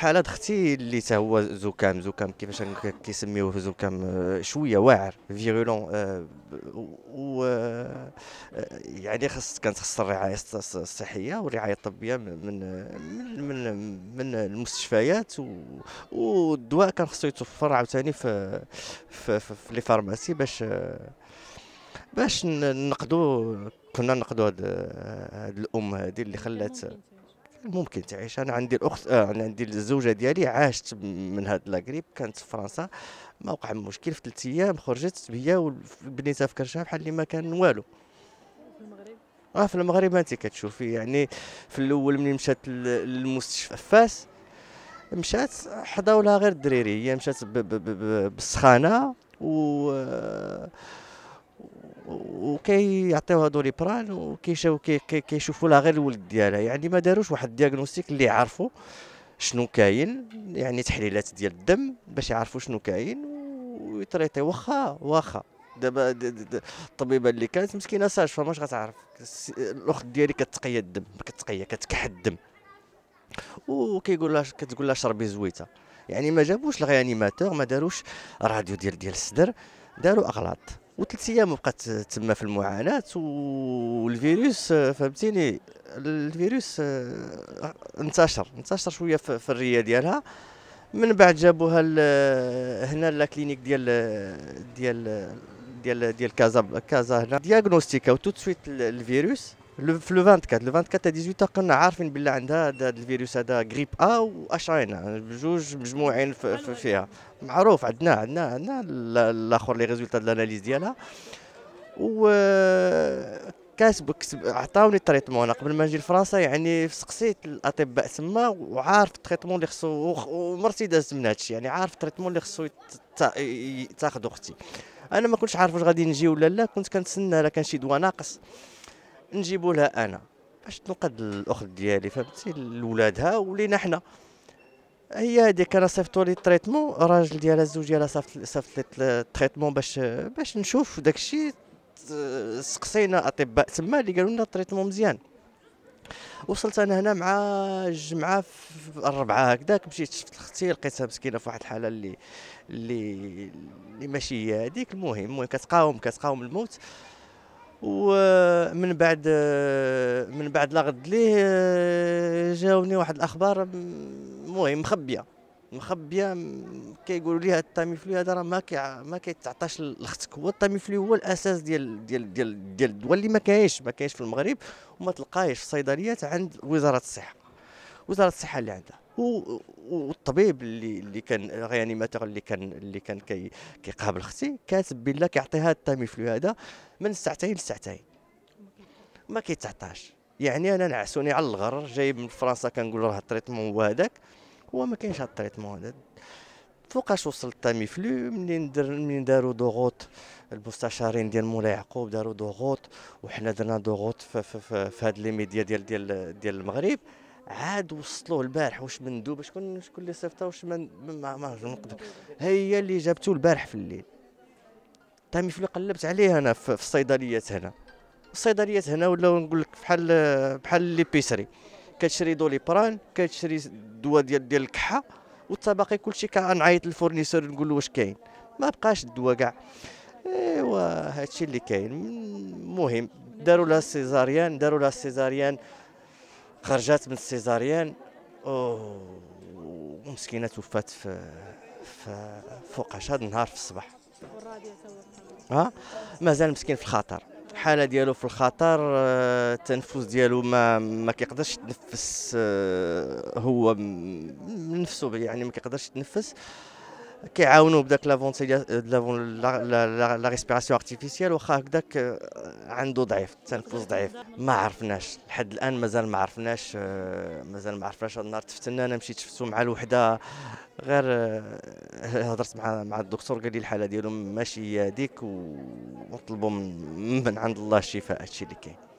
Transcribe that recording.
الحاله اختي اللي تا هو زكام زكام كيفاش كيسميوه زكام آه، شويه واعر فيرولون آه، و آه، يعني خص كانت خص الرعايه الصحيه والرعايه الطبيه من من من, من المستشفيات والدواء كان خصو يتوفر عاوتاني في في, في, في لي فارماسي باش باش نقدو كنا نقدو هاد الام هذه اللي خلات ممكن تعيش انا عندي الاخت آه انا عندي الزوجه ديالي عاشت من هاد لاكريب كانت في فرنسا ما وقع مشكل في ثلاث ايام خرجت هي وبنيتها في كرشها بحال اللي ما كان والو اه في المغرب انت كتشوفي يعني في الاول ملي مشات للمستشفى فاس مشات حداولها غير الدراري هي مشات بالسخانه و آه، وكيعطيوها دوليبران كي كي لها غير الولد ديالها يعني ما داروش واحد الدياغنوستيك اللي يعرفوا شنو كاين يعني تحليلات ديال الدم باش يعرفوا شنو كاين ويطريطي واخا واخا دابا الطبيبه اللي كانت مسكينه ساج فماش غتعرف الاخت ديالي كتقي الدم كتقي كتكح الدم وكيقول لها كتقول لها شربي زويته يعني ما جابوش الغيانيماتور ما داروش راديو ديال ديال الصدر داروا اغلاط وثلاث ايام بقات تما في المعاناه والفيروس آه، فهمتيني الفيروس آه، انتشر انتشر شويه في الريه ديالها من بعد جابوها آه، هنا لا كلينيك ديال ديال ديال ديال كازا كازا هنا دياغنوستيكاو توت سويت الفيروس في لو 24 لو 24 تاع 18 كنا عارفين بالله عندها هذا الفيروس هذا غريب ا واشعينا بجوج مجموعين فيها معروف عندنا عندنا عندنا الاخر لي ريزولتا د الاناليز ديالها و كاسب عطاوني التريتمون قبل ما نجي لفرنسا يعني سقسيت الاطباء تما وعارف التريتمون اللي خصو ومرتي دازت من هادشي يعني عارف التريتمون اللي خصو تاخذ اختي انا ما كنتش عارف واش غادي نجي ولا لا كنت كنتسنى لا كان شي دواء ناقص نجيبو لها انا باش تنقد الاخت ديالي فهمتي لولادها ولينا حنا هي هذيك انا صيفطوا لي تريتمون الراجل ديالها الزوج ديالها صيفط صيفط لي تريتمون باش باش نشوف داكشي سقسينا اطباء تما اللي قالوا لنا تريتمون مزيان وصلت انا هنا مع الجمعه في الربعه هكذاك مشيت شفت اختي لقيتها مسكينه في واحد الحاله اللي اللي اللي ماشي هي هذيك المهم المهم كتقاوم كتقاوم الموت و من بعد من بعد لغد ليه جاوني واحد الاخبار المهم مخبيه مخبيه كيقولوا ليها التاميفلو هذا راه ما كي ما كيتعطاش لاختك هو التاميفلو هو الاساس ديال ديال ديال ديال الدواء اللي ما كاينش ما كاينش في المغرب وما تلقايش في الصيدليات عند وزاره الصحه وزاره الصحه اللي عندها والطبيب اللي اللي كان ريانيماتور اللي كان اللي كان كي كيقابل اختي كاتب بلا كيعطيها التاميفلو هذا من ساعتين لساعتين ما كيتعطاش يعني انا نعسوني على الغر جايب من فرنسا كنقول راه التريتمون هو هذاك هو ما كاينش التريتمون هذا فوقاش وصل تامي فلو منين در منين داروا ضغوط المستشارين ديال مولاي يعقوب داروا ضغوط وحنا درنا ضغوط في, في, في, في هاد لي ميديا ديال ديال ديال المغرب عاد وصلوه البارح واش مندوب شكون شكون اللي صيفطها واش ما ما نقدر هي اللي جابته البارح في الليل تامي فلو قلبت عليه انا في الصيدليات هنا الصيدليات هنا ولاو نقول لك بحال بحال لي بيسري كتشري دوليبران كتشري الدواء ديال ديال الكحه والطبقي كلشي كنعيط للفورنيسور نقول له واش كاين ما بقاش الدواء كاع ايوا هادشي اللي كاين المهم داروا لها السيزاريان داروا لها السيزاريان خرجات من السيزاريان ومسكينه توفات في في فوقاش هذا النهار في الصباح ها مازال مسكين في الخطر الحاله ديالو في الخطر آه، التنفس ديالو ما ما كيقدرش يتنفس آه، هو من نفسه يعني ما كيقدرش يتنفس كيعاونوا بداك ديال لا ريسبيراسيون ارتيفيسيال واخا هكذاك آه، عنده ضعيف التنفس ضعيف ما عرفناش لحد الان مازال ما عرفناش آه، مازال ما عرفناش هاد النهار تفتنا انا مشيت شفتو مع الوحده غير آه، هضرت مع مع الدكتور قال لي الحاله ديالو ماشي هي هذيك ونطلبوا من, من عند الله الشفاء هادشي اللي كاين